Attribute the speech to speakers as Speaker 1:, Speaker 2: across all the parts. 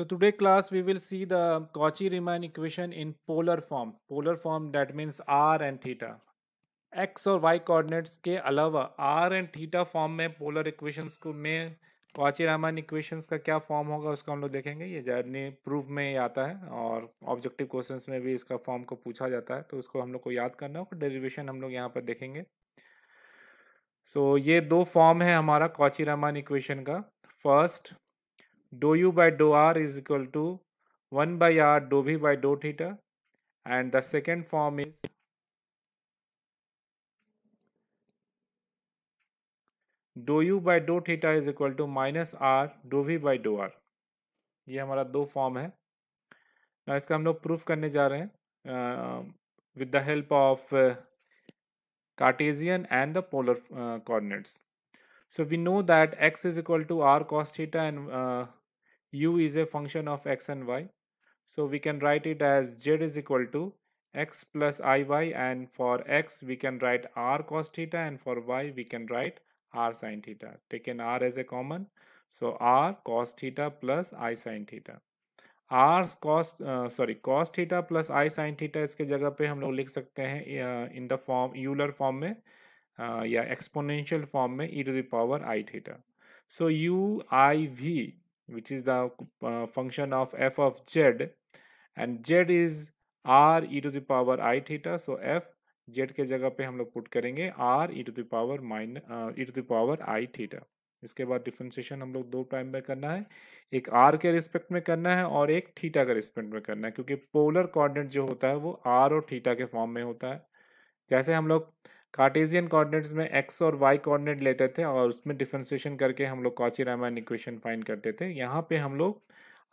Speaker 1: So today class we will see the Cauchy-Riemann equation in polar form. Polar form that means r and theta. x और y coordinates के अलावा r and theta form में polar equations को में Cauchy रामान equations का क्या form होगा उसका हम लोग देखेंगे ये जर्नी प्रूफ में आता है और ऑब्जेक्टिव क्वेश्चंस में भी इसका फॉर्म को पूछा जाता है तो उसको हम लोग को याद करना होगा डेरिवेशन हम लोग यहाँ पर देखेंगे सो so, ये दो फॉर्म है हमारा कॉची रामान इक्वेशन का first dou u by dou r is equal to 1 by r dou v by dou theta and the second form is dou u by dou theta is equal to minus r dou v by dou r ये हमारा दो form है ना इसका हम लोग proof करने जा रहे हैं with the help of Cartesian and the polar coordinates so we know that x is equal to r cos theta and uh, u is a function of x and y. So we can write it as z is equal to x plus iy and for x we can write r cos theta and for y we can write r sin theta. Taken r as a common. So r cos theta plus i sin theta. r cos uh, sorry cos theta plus i sin theta iske jagah pe hum log likh sakte hain uh, in the form euler form mein uh, ya exponential form mein e to the power i theta so u i v which is the uh, function of f of z and z is r e to the power i theta so f z के जगह पे हम लोग put करेंगे r e to the power minus uh, e to the power i theta इसके बाद differentiation हम लोग दो टाइम में करना है एक r के रिस्पेक्ट में करना है और एक थीटा के रिस्पेक्ट में करना है क्योंकि पोलर कोऑर्डिनेट जो होता है वो r और थीटा के फॉर्म में होता है जैसे हम लोग कार्टेजियन कोऑर्डिनेट्स में एक्स और वाई कोऑर्डिनेट लेते थे और उसमें डिफ्रेंसिएशन करके हम लोग कॉची रामायण इक्वेशन फाइंड करते थे यहाँ पे हम लोग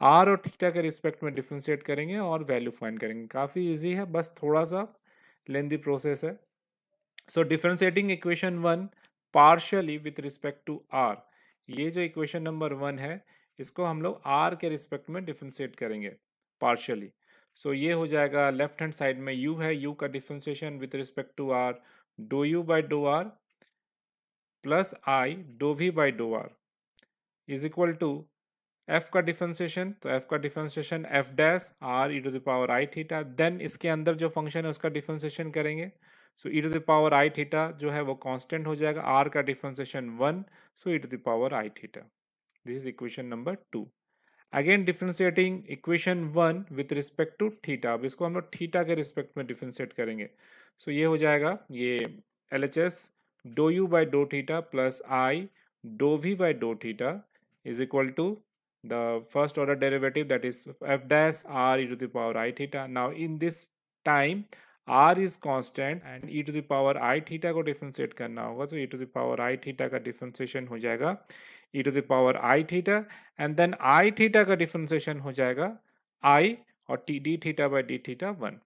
Speaker 1: आर और थीटा के रिस्पेक्ट में डिफ्रेंशिएट करेंगे और वैल्यू फाइंड करेंगे काफ़ी ईजी है बस थोड़ा सा लेंदी प्रोसेस है so differentiating equation one partially with respect to r ये जो इक्वेशन नंबर वन है इसको हम लोग आर के रिस्पेक्ट में डिफ्रेंशिएट करेंगे पार्शली सो ये हो जाएगा लेफ्ट हैंड साइड में यू है यू का differentiation with respect to r dough you by dough r plus i dough we by dough r is equal to f का डिफ्रेंसिएशन तो एफ का differentiation f dash r e to the power i theta then इसके अंदर जो function है उसका differentiation करेंगे so e to the power i theta जो है वो कांस्टेंट हो जाएगा आर का differentiation one so e to the power i theta this is equation number two again differentiating equation one with respect to theta अब इसको हम लोग थीटा के रिस्पेक्ट में डिफ्रेंशिएट करेंगे सो so ये हो जाएगा ये L H S do you by dough theta plus i dough we by dough theta is equal to the first order derivative that is f dash r e to the power i theta now in this time r is constant and e to the power i theta को differentiate करना होगा तो e to the power i theta का differentiation हो जाएगा e to the power i theta and then i theta का differentiation हो जाएगा आई और t d theta by d theta one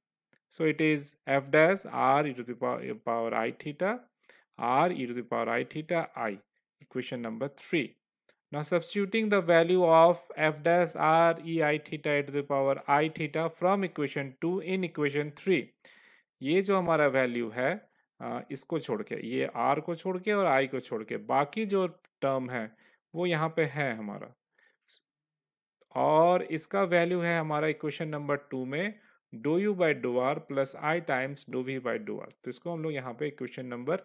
Speaker 1: so it is f dash r e to the power i theta r e to the power i theta i equation number 3. Now substituting the value of f dash r e i theta e to the power i theta from equation 2 in equation 3. ये जो हमारा value है इसको छोड़ के ये r को छोड़ के और i को छोड़ के बाकी जो टर्म है वो यहाँ पे है हमारा और इसका वैल्यू है हमारा इक्वेशन नंबर टू में do you by dough r plus I times dough we by dough r तो इसको हम लोग यहाँ पे इक्वेशन नंबर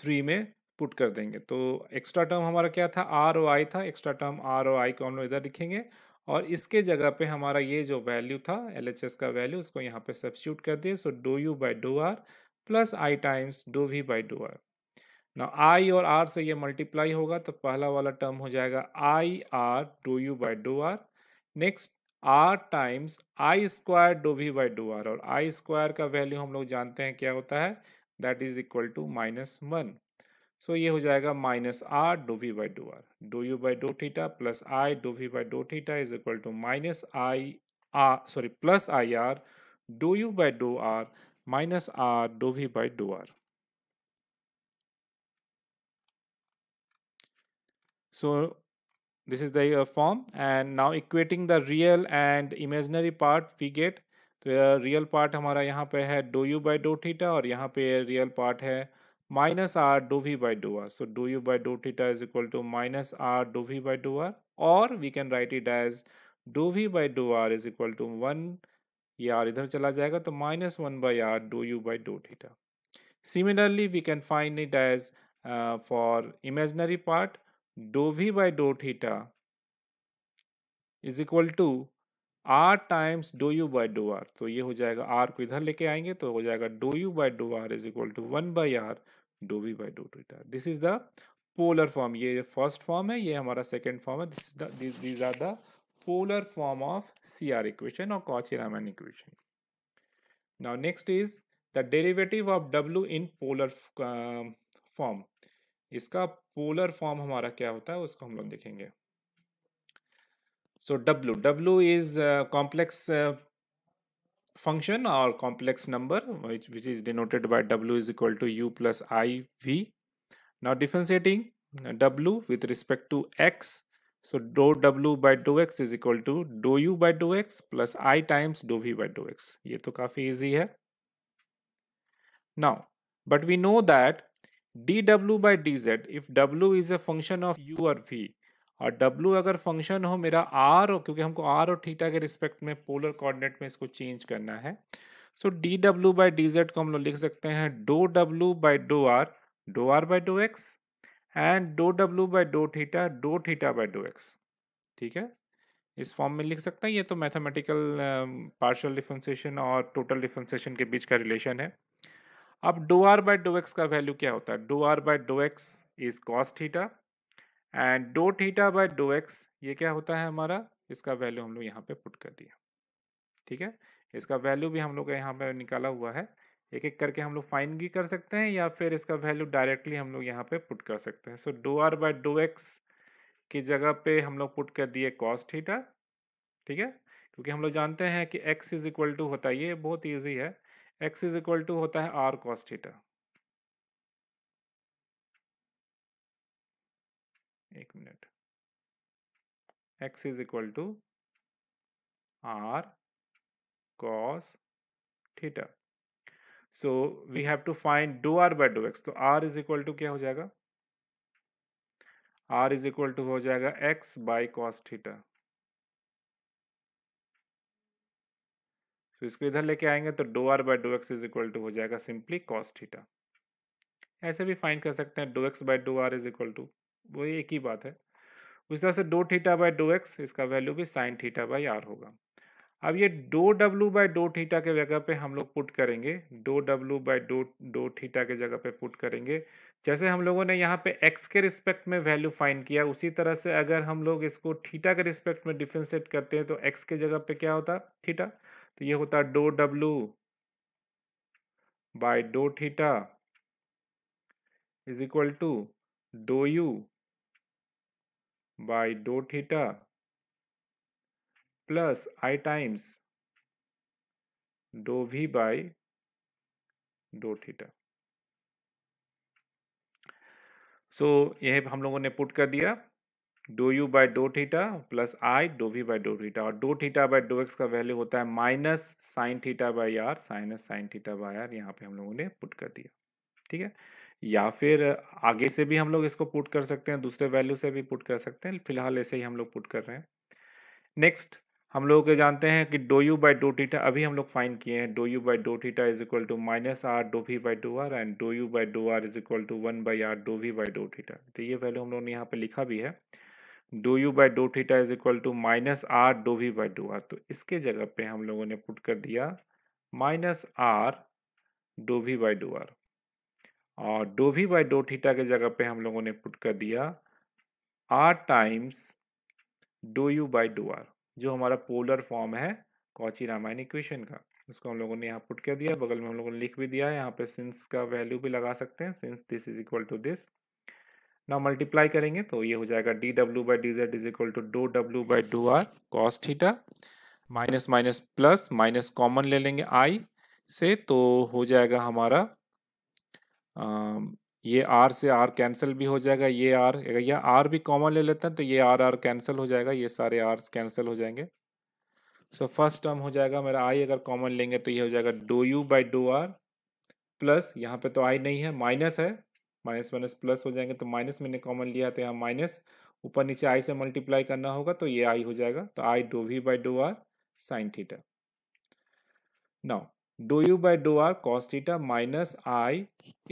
Speaker 1: थ्री में पुट कर देंगे तो एक्स्ट्रा टर्म हमारा क्या था आर ओ आई था extra term r o i को हम लोग इधर लिखेंगे और इसके जगह पे हमारा ये जो वैल्यू था एल एच एस का वैल्यू उसको यहाँ पे सब्सिट्यूट कर दिए so dough you by dough r plus I times dough we by dough r ना आई और आर से ये मल्टीप्लाई होगा तो पहला वाला टर्म हो जाएगा i r dough you by dough r next r times i square do we by dough r और आई स्क्वायर का वैल्यू हम लोग जानते हैं क्या होता है that is equal to minus one so ये हो जाएगा minus r dough we by do r dough you by dough theta plus i dough we by dough theta is equal to minus i r sorry plus i r dough you by dough r minus r dough we by dough r So this is the uh, form and now equating the real and imaginary part we get तो real part हमारा यहाँ पे है do you by dough theta और यहाँ पे real part है minus r dough we by dough r so dough you by dough theta is equal to minus r dough we by dough r और we can write it as do we by dough r is equal to one ये r इधर चला जाएगा तो minus one by r dough you by do theta similarly we can find it as for imaginary part do we by dough theta is equal to r times do you by dough r तो ये हो जाएगा are को इधर लेके आएंगे तो हो जाएगा dough you by dough r is equal to one by r dough we by dough theta this is the polar form ये फर्स्ट फॉर्म है ये हमारा सेकेंड फॉर्म है this this these are the polar form of CR equation or Cauchy-Riemann equation. Now next is the derivative of W in polar uh, form. इसका polar form हमारा क्या होता है उसको हम लोग देखेंगे so W W is complex function और complex number which is denoted by W is equal to you plus I V not differentiating W with respect to x so dough W by dough x is equal to do you by dough X plus I times dough we by dough x ये तो काफी easy है now but we know that dw by dz if w is a function of u और v और w अगर function हो मेरा r हो क्योंकि हमको r और थीटा के रिस्पेक्ट में पोलर कोऑर्डिनेट में इसको चेंज करना है so D W by D Z को हम लोग लिख सकते हैं do W by dough R do are by dough X and do W by dough theta dough theta by dough X ठीक है इस फॉर्म में लिख सकते हैं ये तो मैथमेटिकल पार्शल डिफेंसेशन और टोटल डिफेंसेशन के बीच का रिलेशन है अब do r by do x का वैल्यू क्या होता है do r by do x is cos theta and do theta by do x ये क्या होता है हमारा इसका वैल्यू हम लोग यहाँ पे पुट कर दिया ठीक है इसका वैल्यू भी हम लोग यहाँ पे निकाला हुआ है एक एक करके हम लोग फाइन भी कर सकते हैं या फिर इसका वैल्यू डायरेक्टली हम लोग यहाँ पे पुट कर सकते हैं so do r by do x की जगह पे हम लोग पुट कर दिए कॉस थीटा ठीक है क्योंकि हम लोग जानते हैं कि एक्स इज इक्वल टू होता है ये बहुत ईजी है एक्स इज इक्वल टू होता है आर कॉस थीटा एक minute x is equal to r cos theta so we have to find do r by do x तो आर इज इक्वल टू क्या हो जाएगा आर इज इक्वल टू हो जाएगा x by cos theta तो इसको इधर लेके आएंगे तो do are by dough x is equal to हो जाएगा सिंपली कॉस थीटा ऐसे भी फाइन कर सकते हैं do x by dough r is equal to वो एक ही बात है उस तरह से do theta by dough x इसका वैल्यू भी साइन थीटा बाई आर होगा अब ये do W by dough theta के जगह पे हम लोग पुट करेंगे do W by do do theta के जगह पे पुट करेंगे जैसे हम लोगों ने यहाँ पे एक्स के रिस्पेक्ट में वैल्यू फाइन किया उसी तरह से अगर हम लोग इसको थीटा के रिस्पेक्ट में डिफ्रेंशिएट करते हैं तो एक्स के जगह पे क्या होता थीटा तो ये होता है डो डब्लू by do theta is equal to do u by do theta plus I times dough v by do theta so so, यह हम लोगों ने पुट कर दिया do you by dough theta plus i dough we by dough theta और dough theta by dough x का value होता है minus sine theta by r sinus sine theta by r यहाँ पे हम लोगों ने पुट कर दिया ठीक है या फिर आगे से भी हम लोग इसको पुट कर सकते हैं दूसरे वैल्यू से भी पुट कर सकते हैं फिलहाल ऐसे ही हम लोग पुट कर रहे हैं नेक्स्ट हम लोग जानते हैं कि do you by do theta अभी हम लोग फाइन किए हैं do you by dough theta is equal to minus r dough we by dough r and do you by dough r is equal to one by r dough we by do theta तो ये value हम लोग ने यहाँ पे लिखा भी है do you by dough theta is equal to minus r dough we by dough r तो इसके जगह पे हम लोगों ने पुट कर दिया minus r dough we by dough r और dough we by dough theta के जगह पे हम लोगों ने पुट कर दिया r times do you by dough r जो हमारा पोलर फॉर्म है कॉची रामायण इक्वेशन का उसको हम लोगों ने यहाँ पुट कर दिया बगल में हम लोगों ने लिख भी दिया है यहाँ पे सिंस का वैल्यू भी लगा सकते हैं since this is equal to this ना मल्टीप्लाई करेंगे तो ये हो जाएगा D W by D Z is equal to do W by do R cos theta minus minus plus minus common ले लेंगे आई से तो हो जाएगा हमारा आ, ये आर से आर कैंसिल भी हो जाएगा ये आर या आर भी कॉमन ले लेते हैं तो ये आर आर कैंसिल हो जाएगा ये सारे आर कैंसिल हो जाएंगे सो फर्स्ट टर्म हो जाएगा मेरा आई अगर कॉमन लेंगे तो ये हो जाएगा dough you by dough r plus यहाँ पे तो आई नहीं है माइनस है माइनस माइनस प्लस हो जाएंगे तो माइनस मैंने कॉमन लिया तो यहाँ माइनस ऊपर नीचे आई से मल्टीप्लाई करना होगा तो ये आई हो जाएगा तो i dough we by dough are sine theta now do you by dough r cos theta minus i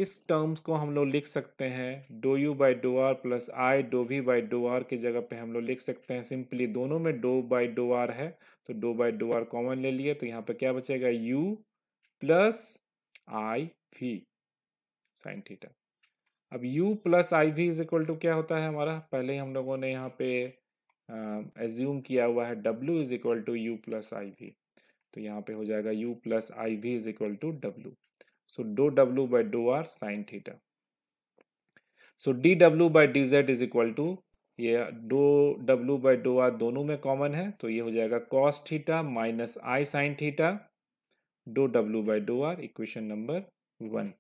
Speaker 1: इस टर्म्स को हम लोग लिख सकते हैं do you by dough r plus i dough we by dough r की जगह पे हम लोग लिख सकते हैं सिंपली दोनों में डो बाई डो आर है तो do by dough r common ले लिए तो यहाँ पे क्या बचेगा यू प्लस आई वी साइन थीटा अब u plus I we is equal to क्या होता है हमारा पहले हम लोगों ने यहाँ पे एज्यूम किया हुआ है w is equal to you plus I V तो यहाँ पे हो जाएगा u plus I we is equal to W so dough W by dough are sine theta so D W by D Z is equal to ये do W by dough R दोनों में common है तो ये हो जाएगा cos theta minus I sine theta dough W by dough R equation number one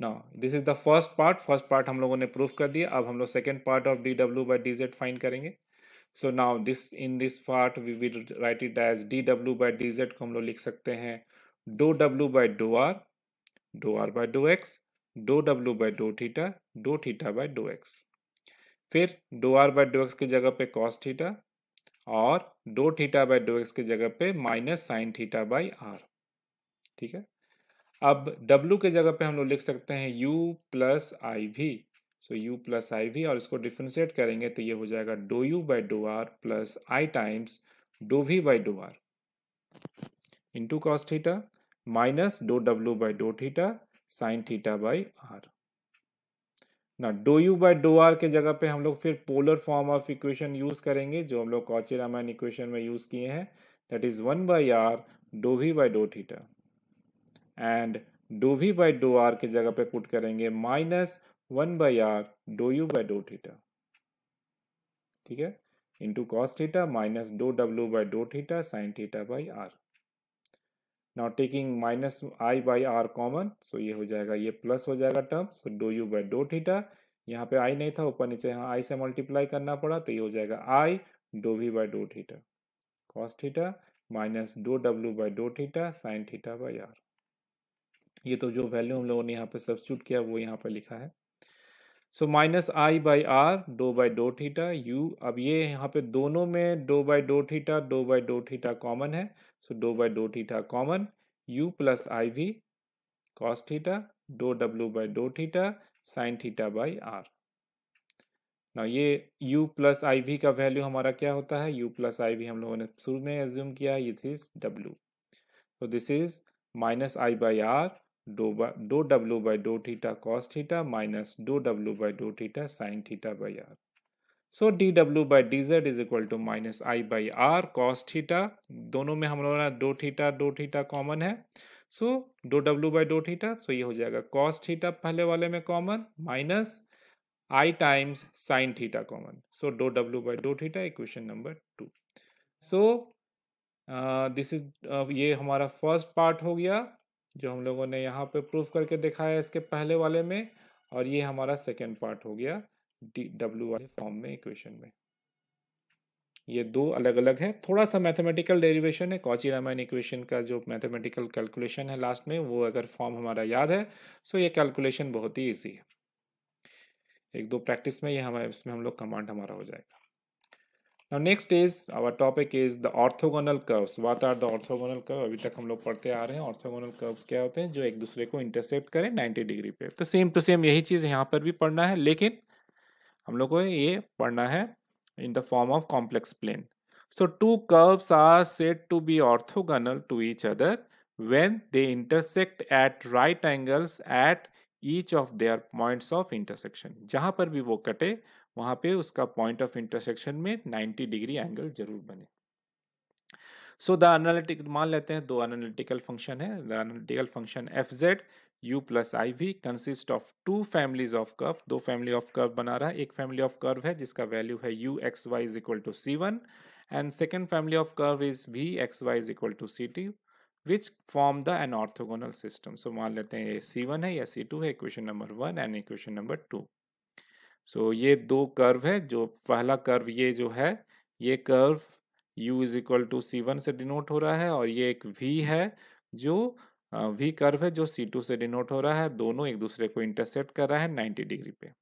Speaker 1: ना this is the first part first part हम लोगों ने प्रूफ कर दिया अब हम लोग second part of D W by D Z find करेंगे so now this in this part we will write it as D W by D Z को हम लोग लिख सकते हैं do W by dough R do are by dough x do W by dough theta dough theta by dough X फिर dough are by dough x की जगह पे कॉस थीटा और dough theta by dough x की जगह पे minus sine theta by r ठीक है अब W के जगह पे हम लोग लिख सकते हैं U प्लस आई वी सो U प्लस आई वी और इसको डिफ्रेंशिएट करेंगे तो ये हो जाएगा dough you by dough r plus I times dough we by dough r into cos theta minus dou W by dough theta sine theta by r ना dou you by dough r के जगह पे हम लोग फिर polar form of equation use करेंगे जो हम लोग कॉचिरामैन इक्वेशन में यूज़ किए हैं that is one by r dough we by dough theta and dou we by dough r की जगह पे पुट करेंगे minus one by r dough you by dough theta ठीक है into cos theta minus dou W by dough theta sine theta by r not taking minus i by r common so ये हो जाएगा ये plus हो जाएगा term so dough you by dough theta यहाँ पे आई नहीं था ऊपर नीचे यहाँ आई से मल्टीप्लाई करना पड़ा तो ये हो जाएगा i dough we by dough theta cos theta minus dou W by dough theta sine theta by r ये तो जो वैल्यू हम लोगों ने यहाँ पे सब्सिट्यूट किया वो यहाँ पर लिखा है so minus i by r dou by dough theta u अब ये यहाँ पे दोनों में dou by dough theta dou by dough theta common है so dou by dough theta common u plus I v cos theta dough W by dough theta sine theta by r ना ये u plus आई v का value हमारा क्या होता है u plus I we हम लोगों ने शुरू में एज्यूम किया ये थी डब्ल्यू तो this is minus i by r dou by by w by dou theta cos theta minus dou w by dou theta sin theta so D W by D Z is equal to minus i by r cos theta दोनों में हम लोगों ने dou theta dough theta common है so dough W by dough theta so ये हो जाएगा cos theta पहले वाले में common minus i times sine theta common so dough W by dough theta equation number two so this is ये हमारा first part हो गया जो हम लोगों ने यहाँ पे प्रूफ करके देखा है इसके पहले वाले में और ये हमारा सेकेंड पार्ट हो गया डी डब्ल्यू वाले फॉर्म में इक्वेशन में ये दो अलग अलग है थोड़ा सा मैथमेटिकल डेरिवेशन है कॉची रामायण इक्वेशन का जो मैथमेटिकल कैलकुलेशन है लास्ट में वो अगर फॉर्म हमारा याद है सो ये कैलकुलेशन बहुत ही ईजी है एक दो प्रैक्टिस में ये हमारे इसमें हम लोग कमांड हमारा हो जाएगा Now next is our topic is the orthogonal curves. What are the orthogonal curves? अभी तक हम लोग पढ़ते आ रहे हैं orthogonal curves क्या होते हैं जो एक दूसरे को इंटरसेप्ट करें 90 degree पे तो same to same यही चीज़ यहाँ पर भी पढ़ना है लेकिन हम लोग को ये पढ़ना है in the form of complex plane. So two curves are said to be orthogonal to each other when they intersect at right angles at each of their points of intersection जहाँ पर भी वो कटे वहाँ पे उसका पॉइंट ऑफ इंटरसेक्शन में 90 degree angle जरूर बने सो द एनालिटिक मान लेते हैं दो एनालिटिकल फंक्शन है the analytical function f z u plus I v consist of two families of curve दो फैमिली ऑफ कर्व बना रहा है एक फैमिली ऑफ कर्व है जिसका वैल्यू है u x y is equal to c one and second family of curve is v x y is equal to c t which form the an orthogonal system so मान लेते हैं ये c one है या c two है equation number one and equation number two so so, ये दो curve है जो पहला कर्व ये जो है ये curve u is equal to c one से डिनोट हो रहा है और ये एक v है जो v कर्व है जो c2 से डिनोट हो रहा है दोनों एक दूसरे को इंटरसेप्ट कर रहा है 90 डिग्री पे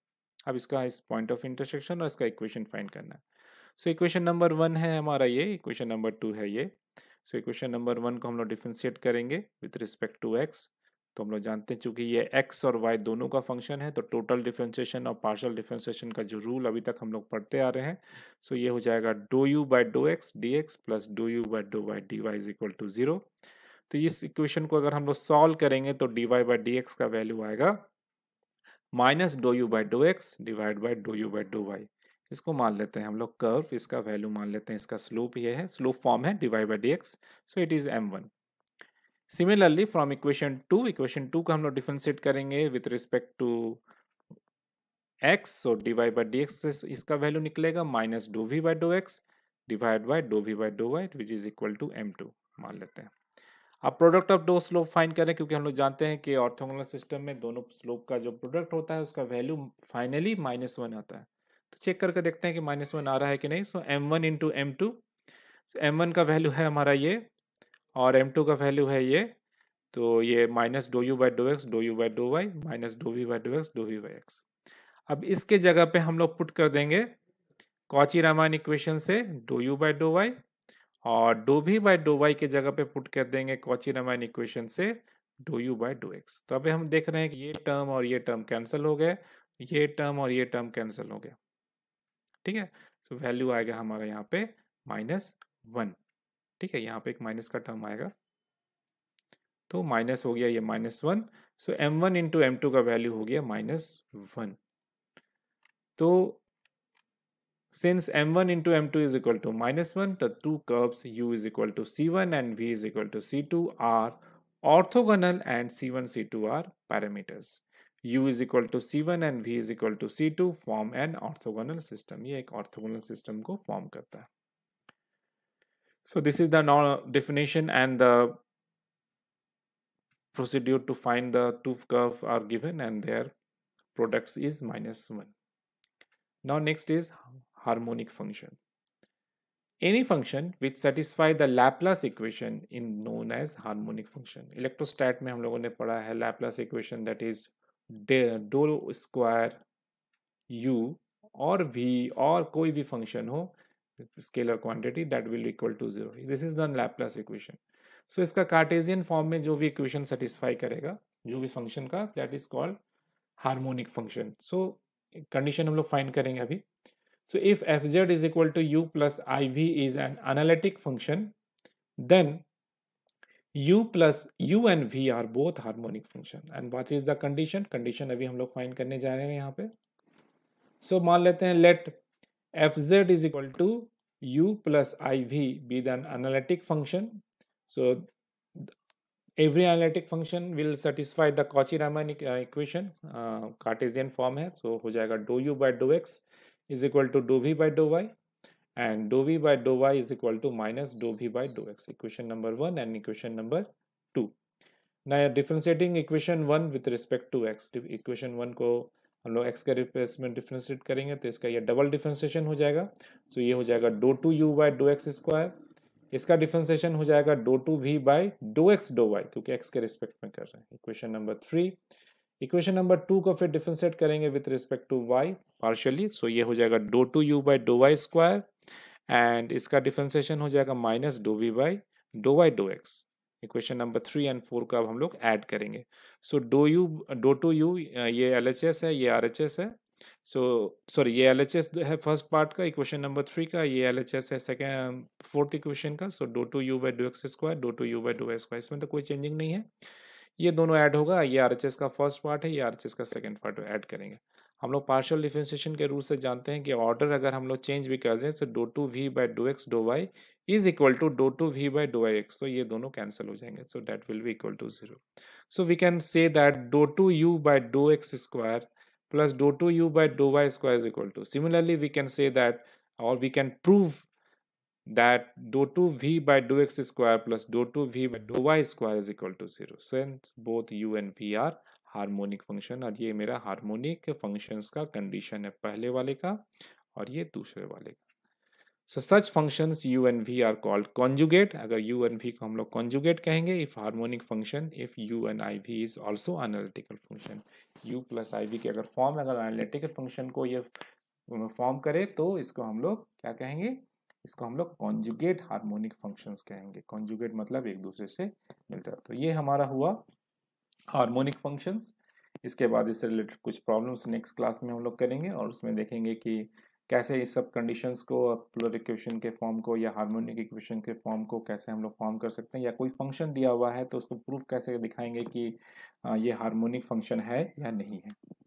Speaker 1: अब इसका इस पॉइंट ऑफ इंटरसेक्शन और इसका इक्वेशन फाइंड करना है सो इक्वेशन नंबर वन है हमारा ये इक्वेशन नंबर टू है ये सो इक्वेशन नंबर वन को हम लोग डिफ्रेंशिएट करेंगे विथ रिस्पेक्ट टू एक्स तो हम लोग जानते हैं चूंकि ये एक्स और वाई दोनों का फंक्शन है तो टोटल डिफ्रेंशिएशन और पार्शल डिफ्रेंशिएशन का जो रूल अभी तक हम लोग पढ़ते आ रहे हैं सो ये हो जाएगा dough you by dough x d x plus dou you by dou y d y is equal to zero तो इस इक्वेशन को अगर हम लोग सॉल्व करेंगे तो d y by d x का वैल्यू आएगा minus dou you by dough x divide by dou you by dou y इसको मान लेते हैं हम लोग कर्व इसका वैल्यू मान लेते हैं इसका स्लोप ये है स्लोप फॉर्म है divide by d x so it is m one similarly from equation two equation two का हम लोग डिफ्रेंशिएट करेंगे with respect to x so d by d x से इसका वैल्यू निकलेगा minus dou we by dough x divide by dou we by dou y which is equal to m two मान लेते हैं अब प्रोडक्ट ऑफ दो slope find करें क्योंकि हम लोग जानते हैं कि ऑर्थोगोनल सिस्टम में दोनों स्लोप का जो प्रोडक्ट होता है उसका वैल्यू फाइनली माइनस वन आता है तो चेक करके देखते हैं कि माइनस वन आ रहा है कि नहीं so m one into m two m one का वैल्यू है हमारा ये और एम टू का वैल्यू है ये तो ये minus dou you by dough x dou you by dou y minus dou we by dough x dou we by x अब इसके जगह पे हम लोग पुट कर देंगे कॉची रामान इक्वेशन से dou you by dou y और dough we by dou y के जगह पे पुट कर देंगे कॉची रामान इक्वेशन से dou you by dough x तो अभी हम देख रहे हैं कि ये टर्म और ये टर्म कैंसिल हो गए ये टर्म और ये टर्म कैंसिल हो गया ठीक है तो वैल्यू आएगा हमारा यहाँ पे माइनस वन ठीक है यहाँ पे एक माइनस का टर्म आएगा तो माइनस हो गया ये minus one so m one into m two का वैल्यू हो गया माइनस वन तो since m one into m two is equal to minus one the two curves u is equal to c one and v is equal to c two are and c and C1, C2 are parameters. U is equal to C1 and V is equal to C2 form an orthogonal system. ये एक orthogonal system को form करता है So this is the definition and the procedure to find the tooth curve are given and their products is minus 1. Now next is harmonic function. Any function which satisfy the Laplace equation is known as harmonic function. Electrostat में हम लोगों Laplace equation that is dou square u or v or कोई function. Scalar quantity that will equal to zero this is the Laplace equation so इसका Cartesian form में जो भी equation satisfy करेगा जो भी फंक्शन का that is called harmonic function so condition हम लोग फाइंड करेंगे अभी so if f z is equal to you plus I we is an analytic function then u plus u and v are both harmonic function and what is the condition condition अभी हम लोग find करने जा रहे हैं यहाँ पे सो so मान लेते हैं let fz is equal to u plus iv be the analytic function. So every analytic function will satisfy the Cauchy-Raman uh, equation uh, Cartesian form है so हो जाएगा dou u by dou x is equal to dou v by dou y and dou v by dou y is equal to minus dou v by dou x equation number 1 and equation number 2 now differentiating equation 1 with respect to x equation 1 को हम लोग x का replacement differentiate करेंगे तो इसका ये double differentiation हो जाएगा सो तो ये हो जाएगा dou two u by dough x square इसका डिफ्रेंशिएशन हो जाएगा dou two v by dough x dou y क्योंकि एक्स के रिस्पेक्ट में कर रहे हैं equation number three equation number two को फिर डिफ्रेंशिएट करेंगे with respect to y partially so ये हो जाएगा dou two u by dou y square and इसका डिफ्रेंशिएशन हो जाएगा minus dou we by dou y dou x equation number three and four को अब हम लोग ऐड करेंगे so dough u dou two u ये एल है ये आर है सो so, सॉरी ये एल है फर्स्ट पार्ट का इक्वेशन नंबर थ्री का ये एल है सेकेंड फोर्थ इक्वेशन का so dou two u by dough x square dou two u by dou square इसमें तो कोई चेंजिंग नहीं है ये दोनों ऐड होगा ये आर का फर्स्ट पार्ट है ये आर का सेकेंड पार्ट ऐड करेंगे हम लोग पार्शल डिफेंसिएशन के रूल से जानते हैं कि ऑर्डर अगर हम लोग चेंज भी कर दें तो dou two v by dough x dou y is equal to dou two v by dou i x तो ये दोनों कैंसिल हो जाएंगे सो दैट विल भी equal to zero so we can say that dou two u by dough x square plus dou two u by dou y square is equal to similarly we can say that और we can prove that dou two v by dough x square plus dou two v by dou y square is equal to zero both u and v are harmonic function और ये मेरा harmonic function का condition है पहले वाले का और ये दूसरे वाले का so such functions u and v are called conjugate अगर यू एंड वी को हम लोग कॉन्जुगेट कहेंगे if harmonic function if u and i we is also analytical function u plus I v के अगर फॉर्म अगर एनालिटिकल फंक्शन को ये फॉर्म करे तो इसको हम लोग क्या कहेंगे इसको हम लोग कॉन्जुगेट हार्मोनिक फंक्शन कहेंगे कॉन्जुगेट मतलब एक दूसरे से मिलता है तो ये हमारा हुआ हार्मोनिक फंक्शंस इसके बाद इससे रिलेटेड कुछ प्रॉब्लम्स नेक्स्ट क्लास में हम लोग करेंगे और उसमें देखेंगे कि कैसे इस सब कंडीशंस को प्लोर इक्वेशन के फॉर्म को या हार्मोनिक इक्वेशन के फॉर्म को कैसे हम लोग फॉर्म कर सकते हैं या कोई फंक्शन दिया हुआ है तो उसको प्रूफ कैसे दिखाएंगे कि ये हार्मोनिक फंक्शन है या नहीं है